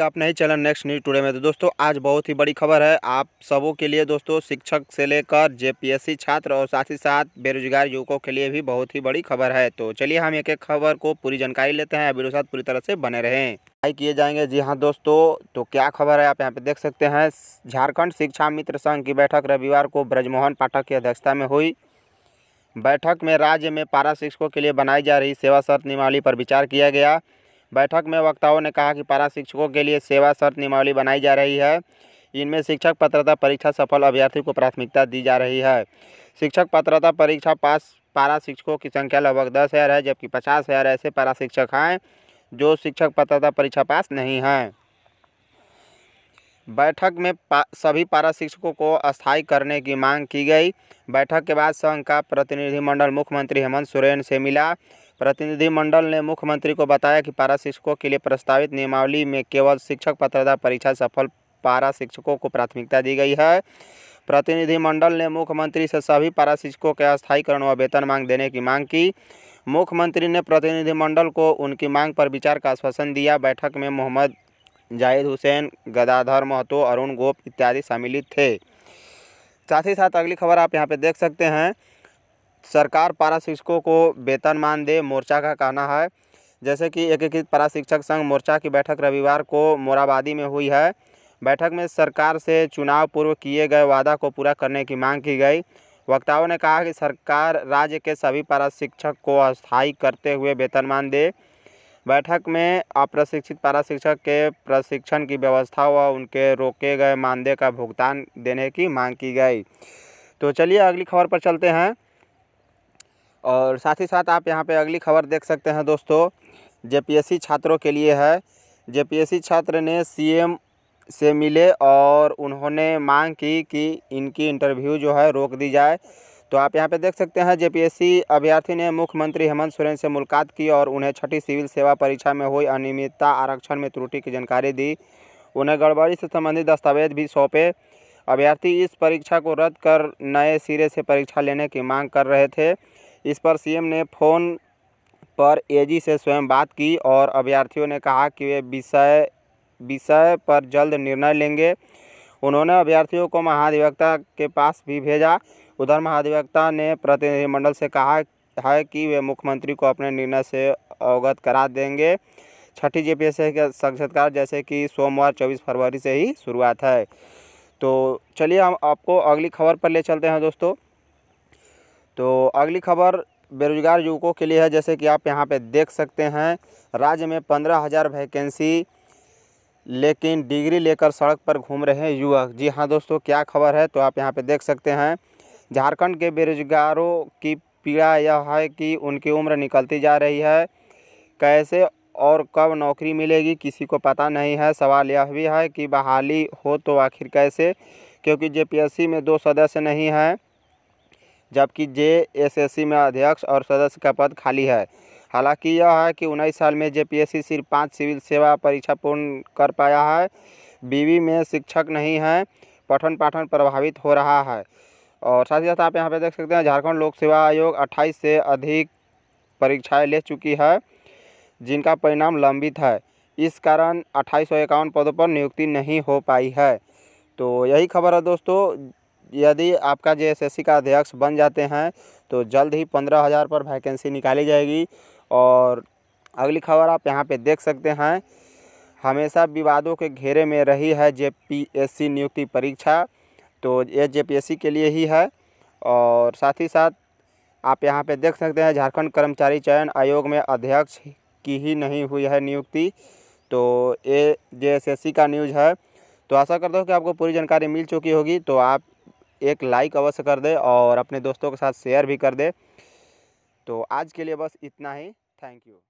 का अपना ही चैनल नेक्स्ट न्यूज़ टुडे में तो दोस्तों आज बहुत ही बड़ी खबर है आप सबों के लिए दोस्तों शिक्षक से लेकर जेपीएससी छात्र और साथ ही साथ बेरोजगार युवकों के लिए भी बहुत ही बड़ी खबर है तो चलिए हम एक एक खबर को पूरी जानकारी लेते हैं अभी साथ पूरी तरह से बने रहें ट्राई किए जाएंगे जी हाँ दोस्तों तो क्या खबर है आप यहाँ पे देख सकते हैं झारखंड शिक्षा मित्र संघ की बैठक रविवार को ब्रजमोहन पाठक की अध्यक्षता में हुई बैठक में राज्य में पारा शिक्षकों के लिए बनाई जा रही सेवा शर्त निमाली पर विचार किया गया बैठक में वक्ताओं ने कहा कि पारा शिक्षकों के लिए सेवा शर्त नियमावली बनाई जा रही है इनमें शिक्षक पात्रता परीक्षा सफल अभ्यर्थी को प्राथमिकता दी जा रही है शिक्षक पात्रता परीक्षा पास पारा शिक्षकों की संख्या लगभग दस हज़ार है जबकि पचास हज़ार ऐसे पारा शिक्षक हैं जो शिक्षक पात्रता परीक्षा पास नहीं हैं बैठक में पा, सभी पारा शिक्षकों को अस्थायी करने की मांग की गई बैठक के बाद संघ का प्रतिनिधिमंडल मुख्यमंत्री हेमंत सोरेन से मिला प्रतिनिधिमंडल ने मुख्यमंत्री को बताया कि पारा शिक्षकों के लिए प्रस्तावित नियमावली में केवल शिक्षक पत्रता परीक्षा सफल पारा शिक्षकों को प्राथमिकता दी गई है प्रतिनिधिमंडल ने मुख्यमंत्री से सभी पारा शिक्षकों के अस्थायीकरण व वेतन मांग देने की मांग की मुख्यमंत्री ने प्रतिनिधिमंडल को उनकी मांग पर विचार का आश्वासन दिया बैठक में मोहम्मद जाहिद हुसैन गदाधर महतो अरुण गोप इत्यादि सम्मिलित थे साथ ही साथ अगली खबर आप यहाँ पे देख सकते हैं सरकार पारा शिक्षकों को वेतन मान दे मोर्चा का कहना है जैसे कि एकीकृत पारा शिक्षक संघ मोर्चा की बैठक रविवार को मोराबादी में हुई है बैठक में सरकार से चुनाव पूर्व किए गए वादा को पूरा करने की मांग की गई वक्ताओं ने कहा कि सरकार राज्य के सभी पारा शिक्षक को अस्थायी करते हुए वेतनमान दे बैठक में अप्रशिक्षित पारा शिक्षक के प्रशिक्षण की व्यवस्था व उनके रोके गए मानदेय का भुगतान देने की मांग की गई तो चलिए अगली खबर पर चलते हैं और साथ ही साथ आप यहाँ पे अगली खबर देख सकते हैं दोस्तों जे छात्रों के लिए है जे छात्र ने सीएम से मिले और उन्होंने मांग की कि इनकी इंटरव्यू जो है रोक दी जाए तो आप यहाँ पे देख सकते हैं जे अभ्यर्थी ने मुख्यमंत्री हेमंत सोरेन से मुलाकात की और उन्हें छठी सिविल सेवा परीक्षा में हुई अनियमितता आरक्षण में त्रुटि की जानकारी दी उन्हें गड़बड़ी से संबंधित दस्तावेज भी सौंपे अभ्यर्थी इस परीक्षा को रद्द कर नए सिरे से परीक्षा लेने की मांग कर रहे थे इस पर सीएम ने फ़ोन पर एजी से स्वयं बात की और अभ्यर्थियों ने कहा कि वे विषय विषय पर जल्द निर्णय लेंगे उन्होंने अभ्यर्थियों को महाधिवक्ता के पास भी भेजा उधर महाधिवक्ता ने प्रतिनिधिमंडल से कहा है कि वे मुख्यमंत्री को अपने निर्णय से अवगत करा देंगे छठी जे पी के साक्षात्कार जैसे कि सोमवार 24 फरवरी से ही शुरुआत है तो चलिए हम आपको अगली खबर पर ले चलते हैं दोस्तों तो अगली खबर बेरोजगार युवकों के लिए है जैसे कि आप यहाँ पे देख सकते हैं राज्य में पंद्रह हज़ार वैकेंसी लेकिन डिग्री लेकर सड़क पर घूम रहे हैं युवक जी हाँ दोस्तों क्या खबर है तो आप यहाँ पे देख सकते हैं झारखंड के बेरोजगारों की पीड़ा यह है कि उनकी उम्र निकलती जा रही है कैसे और कब नौकरी मिलेगी किसी को पता नहीं है सवाल यह भी है कि बहाली हो तो आखिर कैसे क्योंकि जे में दो सदस्य नहीं हैं जबकि सी में अध्यक्ष और सदस्य का पद खाली है हालांकि यह है कि उन्नीस साल में सी सिर्फ पाँच सिविल सेवा परीक्षा पूर्ण कर पाया है बीवी में शिक्षक नहीं है पठन पाठन प्रभावित हो रहा है और साथ ही साथ आप यहाँ पर देख सकते हैं झारखंड लोक सेवा आयोग 28 से अधिक परीक्षाएं ले चुकी है जिनका परिणाम लंबित है इस कारण अट्ठाईस पदों पर नियुक्ति नहीं हो पाई है तो यही खबर है दोस्तों यदि आपका जे का अध्यक्ष बन जाते हैं तो जल्द ही पंद्रह हज़ार पर वैकेंसी निकाली जाएगी और अगली खबर आप यहाँ पे देख सकते हैं हमेशा विवादों के घेरे में रही है जे नियुक्ति परीक्षा तो ये जे के लिए ही है और साथ ही साथ आप यहाँ पे देख सकते हैं झारखंड कर्मचारी चयन आयोग में अध्यक्ष की ही नहीं हुई है नियुक्ति तो ये जे का न्यूज़ है तो आशा करता हूँ कि आपको पूरी जानकारी मिल चुकी होगी तो आप एक लाइक अवश्य कर दे और अपने दोस्तों के साथ शेयर भी कर दे तो आज के लिए बस इतना ही थैंक यू